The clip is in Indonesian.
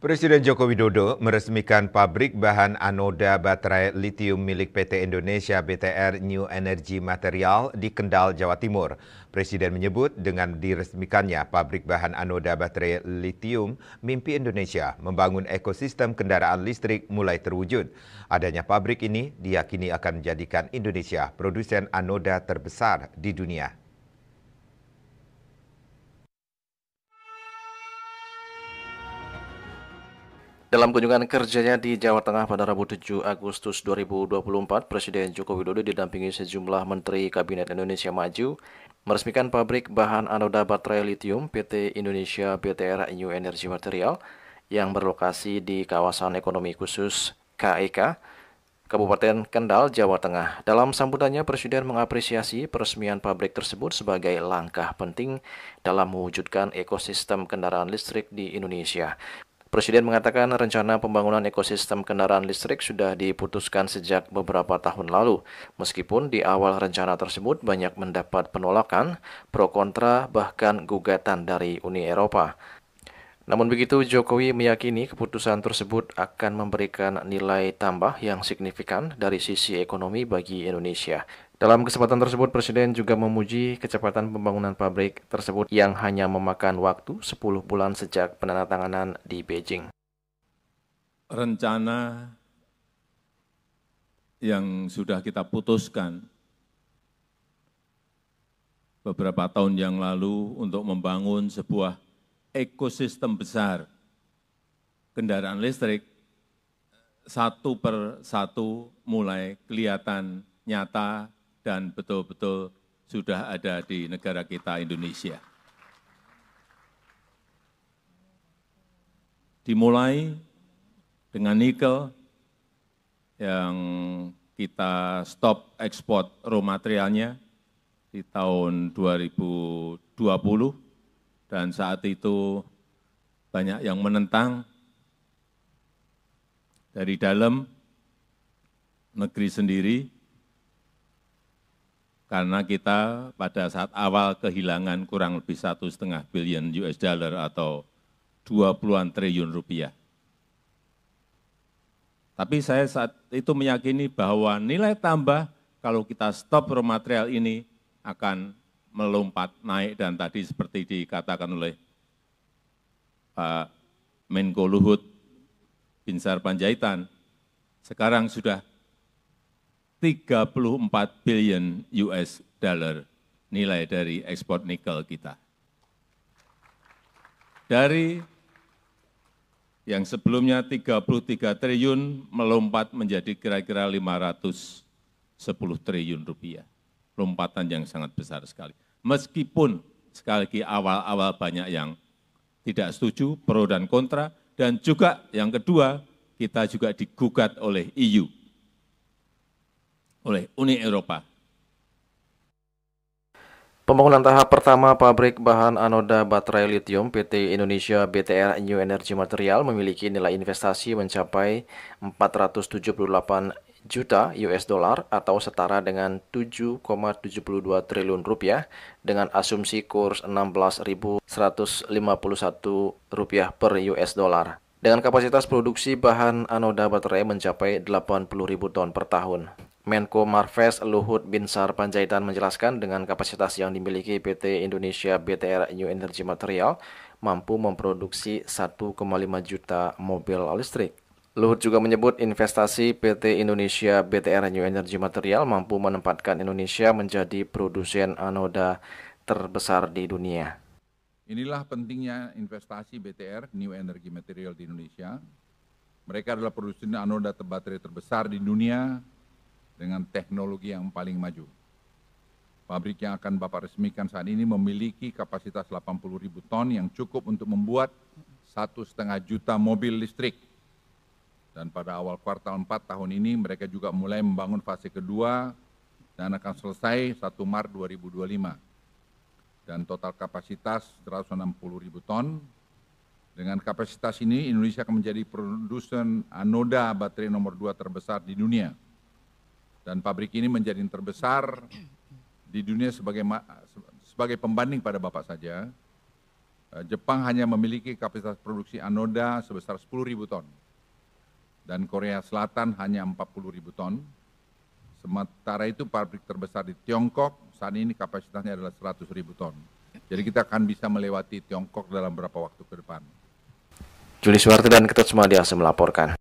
Presiden Joko Widodo meresmikan pabrik bahan anoda baterai litium milik PT Indonesia BTR New Energy Material di Kendal, Jawa Timur. Presiden menyebut dengan diresmikannya pabrik bahan anoda baterai litium, mimpi Indonesia membangun ekosistem kendaraan listrik mulai terwujud. Adanya pabrik ini diyakini akan menjadikan Indonesia produsen anoda terbesar di dunia. Dalam kunjungan kerjanya di Jawa Tengah pada Rabu 7 Agustus 2024, Presiden Joko Widodo didampingi sejumlah Menteri Kabinet Indonesia Maju meresmikan pabrik bahan anoda baterai litium PT Indonesia PTR New Energy Material yang berlokasi di kawasan ekonomi khusus KEK, e Kabupaten Kendal, Jawa Tengah. Dalam sambutannya, Presiden mengapresiasi peresmian pabrik tersebut sebagai langkah penting dalam mewujudkan ekosistem kendaraan listrik di Indonesia. Presiden mengatakan rencana pembangunan ekosistem kendaraan listrik sudah diputuskan sejak beberapa tahun lalu. Meskipun di awal rencana tersebut banyak mendapat penolakan, pro kontra, bahkan gugatan dari Uni Eropa. Namun begitu, Jokowi meyakini keputusan tersebut akan memberikan nilai tambah yang signifikan dari sisi ekonomi bagi Indonesia. Dalam kesempatan tersebut, Presiden juga memuji kecepatan pembangunan pabrik tersebut yang hanya memakan waktu 10 bulan sejak penandatanganan di Beijing. Rencana yang sudah kita putuskan beberapa tahun yang lalu untuk membangun sebuah ekosistem besar kendaraan listrik satu per satu mulai kelihatan nyata dan betul-betul sudah ada di negara kita Indonesia. Dimulai dengan nikel yang kita stop ekspor raw materialnya di tahun 2020 dan saat itu banyak yang menentang dari dalam negeri sendiri karena kita pada saat awal kehilangan kurang lebih satu setengah billion US dollar atau 20-an triliun rupiah. Tapi saya saat itu meyakini bahwa nilai tambah kalau kita stop raw material ini akan melompat naik dan tadi seperti dikatakan oleh Pak Menko Luhut Binsar Panjaitan, sekarang sudah 34 billion US dollar nilai dari ekspor nikel kita. Dari yang sebelumnya 33 triliun melompat menjadi kira-kira 510 triliun rupiah. Lompatan yang sangat besar sekali. Meskipun sekali lagi awal-awal banyak yang tidak setuju, pro dan kontra, dan juga yang kedua kita juga digugat oleh EU oleh Uni Eropa. Pembangunan tahap pertama pabrik bahan anoda baterai litium PT Indonesia BTR New Energy Material memiliki nilai investasi mencapai 478 juta US dollar atau setara dengan 7,72 triliun rupiah dengan asumsi kurs 16.151 rupiah per US dollar. Dengan kapasitas produksi bahan anoda baterai mencapai 80.000 ton per tahun. Menko Marves Luhut Binsar Panjaitan menjelaskan dengan kapasitas yang dimiliki PT Indonesia BTR New Energy Material mampu memproduksi 1,5 juta mobil listrik. Luhut juga menyebut investasi PT Indonesia BTR New Energy Material mampu menempatkan Indonesia menjadi produsen anoda terbesar di dunia. Inilah pentingnya investasi BTR New Energy Material di Indonesia. Mereka adalah produsen anoda baterai terbesar di dunia dengan teknologi yang paling maju. Pabrik yang akan Bapak resmikan saat ini memiliki kapasitas 80 ribu ton yang cukup untuk membuat satu setengah juta mobil listrik. Dan pada awal kuartal 4 tahun ini mereka juga mulai membangun fase kedua dan akan selesai 1 Maret 2025 dan total kapasitas 160 ribu ton. Dengan kapasitas ini, Indonesia akan menjadi produsen anoda baterai nomor 2 terbesar di dunia. Dan pabrik ini menjadi yang terbesar di dunia sebagai sebagai pembanding pada Bapak saja. Eh, Jepang hanya memiliki kapasitas produksi anoda sebesar 10.000 ton dan Korea Selatan hanya 40.000 ton. Sementara itu pabrik terbesar di Tiongkok saat ini kapasitasnya adalah 100.000 ton. Jadi kita akan bisa melewati Tiongkok dalam beberapa waktu ke depan. Juli Suwarti dan Ketut Sumadi melaporkan.